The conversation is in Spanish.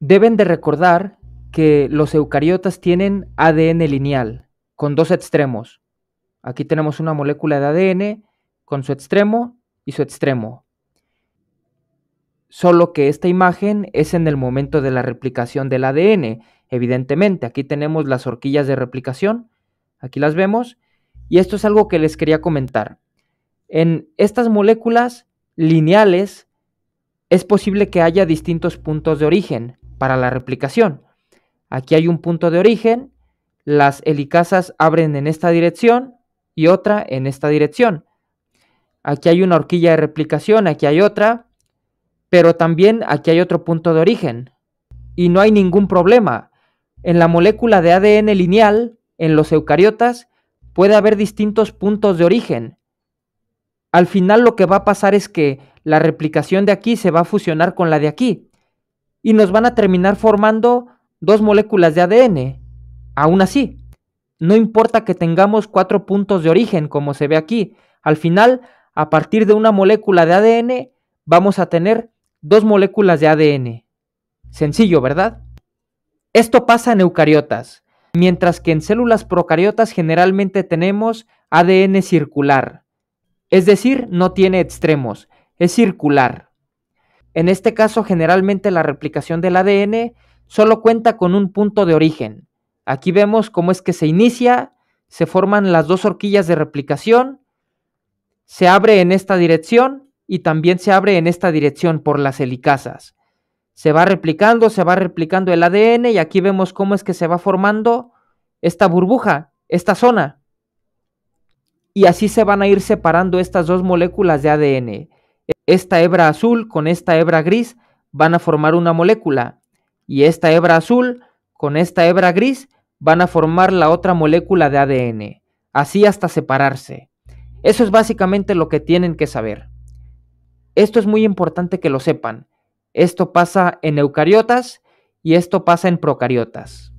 Deben de recordar que los eucariotas tienen ADN lineal, con dos extremos. Aquí tenemos una molécula de ADN con su extremo y su extremo. Solo que esta imagen es en el momento de la replicación del ADN, evidentemente. Aquí tenemos las horquillas de replicación, aquí las vemos, y esto es algo que les quería comentar. En estas moléculas lineales es posible que haya distintos puntos de origen para la replicación. Aquí hay un punto de origen, las helicasas abren en esta dirección y otra en esta dirección. Aquí hay una horquilla de replicación, aquí hay otra, pero también aquí hay otro punto de origen. Y no hay ningún problema. En la molécula de ADN lineal, en los eucariotas, puede haber distintos puntos de origen. Al final lo que va a pasar es que la replicación de aquí se va a fusionar con la de aquí y nos van a terminar formando dos moléculas de ADN. Aún así, no importa que tengamos cuatro puntos de origen, como se ve aquí, al final, a partir de una molécula de ADN, vamos a tener dos moléculas de ADN. Sencillo, ¿verdad? Esto pasa en eucariotas, mientras que en células procariotas generalmente tenemos ADN circular, es decir, no tiene extremos, es circular. En este caso, generalmente la replicación del ADN solo cuenta con un punto de origen. Aquí vemos cómo es que se inicia, se forman las dos horquillas de replicación, se abre en esta dirección y también se abre en esta dirección por las helicasas. Se va replicando, se va replicando el ADN y aquí vemos cómo es que se va formando esta burbuja, esta zona. Y así se van a ir separando estas dos moléculas de ADN esta hebra azul con esta hebra gris van a formar una molécula y esta hebra azul con esta hebra gris van a formar la otra molécula de ADN, así hasta separarse. Eso es básicamente lo que tienen que saber. Esto es muy importante que lo sepan. Esto pasa en eucariotas y esto pasa en procariotas.